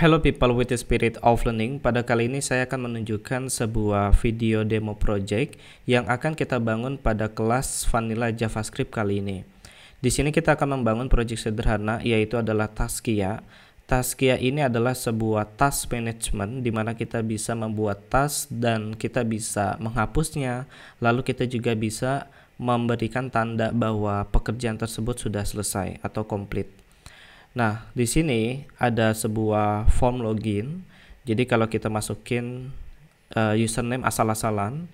Hello people with the spirit of learning, pada kali ini saya akan menunjukkan sebuah video demo project yang akan kita bangun pada kelas vanilla javascript kali ini. Di sini kita akan membangun project sederhana yaitu adalah Taskia. Taskia ini adalah sebuah task management di mana kita bisa membuat task dan kita bisa menghapusnya. Lalu kita juga bisa memberikan tanda bahwa pekerjaan tersebut sudah selesai atau complete. Nah, di sini ada sebuah form login. Jadi kalau kita masukin uh, username asal-asalan,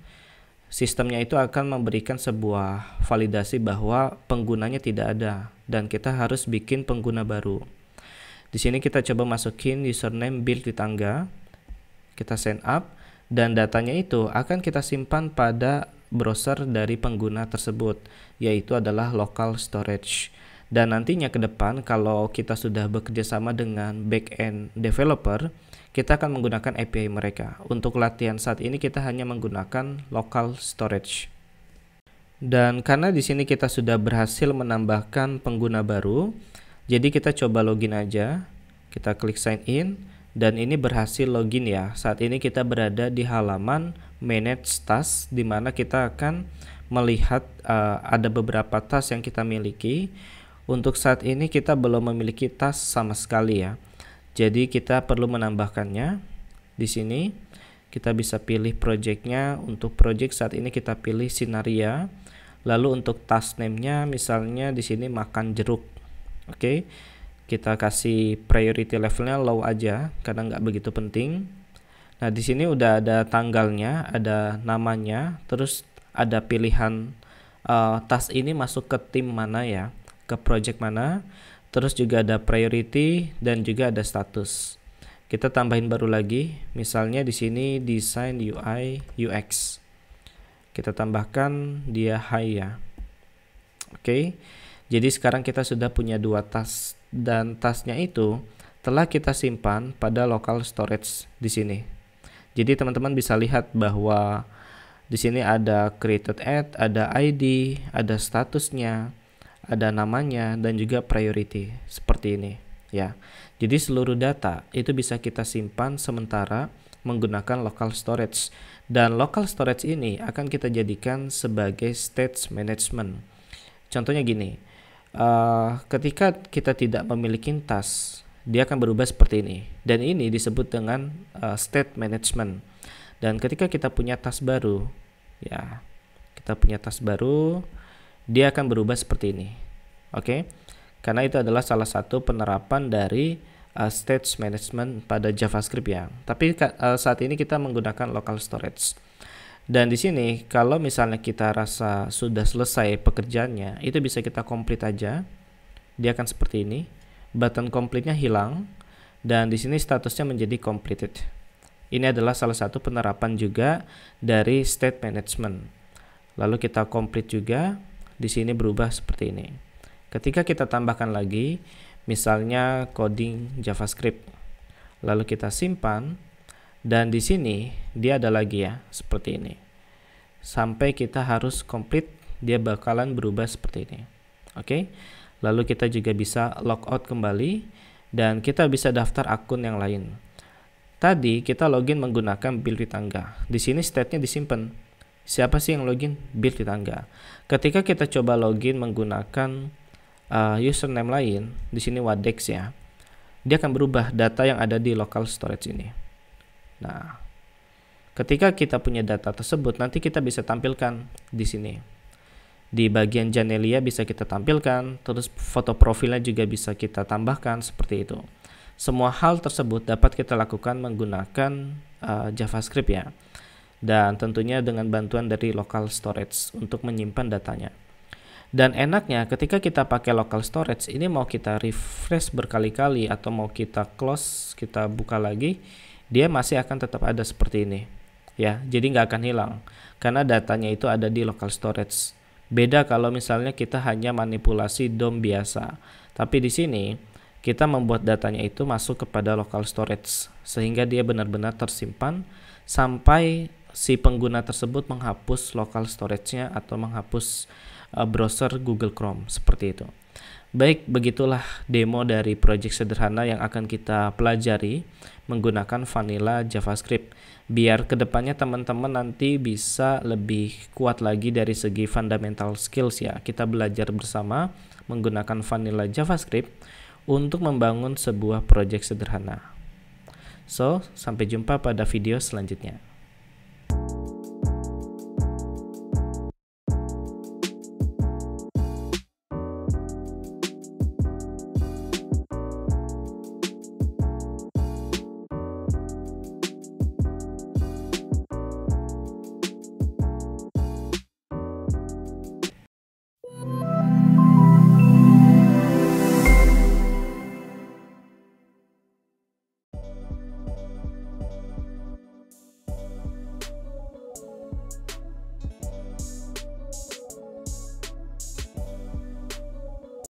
sistemnya itu akan memberikan sebuah validasi bahwa penggunanya tidak ada dan kita harus bikin pengguna baru. Di sini kita coba masukin username build di tangga. Kita send up dan datanya itu akan kita simpan pada browser dari pengguna tersebut yaitu adalah local storage. Dan nantinya ke depan kalau kita sudah bekerja sama dengan back-end developer, kita akan menggunakan API mereka. Untuk latihan saat ini kita hanya menggunakan local storage. Dan karena di sini kita sudah berhasil menambahkan pengguna baru, jadi kita coba login aja. Kita klik sign in dan ini berhasil login ya. Saat ini kita berada di halaman manage task di mana kita akan melihat uh, ada beberapa task yang kita miliki untuk saat ini kita belum memiliki tas sama sekali ya. Jadi kita perlu menambahkannya di sini. Kita bisa pilih projectnya. Untuk project saat ini kita pilih sinaria. Lalu untuk task name-nya misalnya di sini makan jeruk. Oke. Okay. Kita kasih priority levelnya low aja karena nggak begitu penting. Nah, di sini udah ada tanggalnya, ada namanya, terus ada pilihan uh, tas ini masuk ke tim mana ya ke project mana, terus juga ada priority dan juga ada status. Kita tambahin baru lagi, misalnya di sini desain UI UX. Kita tambahkan dia high ya. Oke. Jadi sekarang kita sudah punya dua tas dan tasnya itu telah kita simpan pada local storage di sini. Jadi teman-teman bisa lihat bahwa di sini ada created at ada ID, ada statusnya ada namanya dan juga priority seperti ini ya. Jadi seluruh data itu bisa kita simpan sementara menggunakan local storage dan local storage ini akan kita jadikan sebagai stage management. Contohnya gini, uh, ketika kita tidak memiliki tas, dia akan berubah seperti ini dan ini disebut dengan uh, state management. Dan ketika kita punya tas baru, ya kita punya tas baru, dia akan berubah seperti ini. Oke. Okay? Karena itu adalah salah satu penerapan dari uh, stage management pada JavaScript ya. Tapi uh, saat ini kita menggunakan local storage. Dan di sini kalau misalnya kita rasa sudah selesai pekerjaannya, itu bisa kita komplit aja. Dia akan seperti ini. Button complete-nya hilang dan di sini statusnya menjadi completed. Ini adalah salah satu penerapan juga dari state management. Lalu kita complete juga di sini berubah seperti ini. Ketika kita tambahkan lagi, misalnya coding JavaScript, lalu kita simpan, dan di sini dia ada lagi ya, seperti ini. Sampai kita harus complete, dia bakalan berubah seperti ini. Oke, lalu kita juga bisa logout kembali, dan kita bisa daftar akun yang lain. Tadi kita login menggunakan build tangga. Di sini state-nya disimpan Siapa sih yang login? Bill enggak. Ketika kita coba login menggunakan uh, username lain, di sini Wadex ya, dia akan berubah data yang ada di local storage ini. Nah, ketika kita punya data tersebut, nanti kita bisa tampilkan di sini. Di bagian Janelia bisa kita tampilkan, terus foto profilnya juga bisa kita tambahkan seperti itu. Semua hal tersebut dapat kita lakukan menggunakan uh, JavaScript ya dan tentunya dengan bantuan dari local storage untuk menyimpan datanya. Dan enaknya ketika kita pakai local storage ini mau kita refresh berkali-kali atau mau kita close, kita buka lagi, dia masih akan tetap ada seperti ini. Ya, jadi nggak akan hilang karena datanya itu ada di local storage. Beda kalau misalnya kita hanya manipulasi DOM biasa. Tapi di sini kita membuat datanya itu masuk kepada local storage sehingga dia benar-benar tersimpan sampai si pengguna tersebut menghapus local storage-nya atau menghapus uh, browser Google Chrome seperti itu. Baik, begitulah demo dari project sederhana yang akan kita pelajari menggunakan vanilla JavaScript. Biar kedepannya teman-teman nanti bisa lebih kuat lagi dari segi fundamental skills ya. Kita belajar bersama menggunakan vanilla JavaScript untuk membangun sebuah project sederhana. So, sampai jumpa pada video selanjutnya.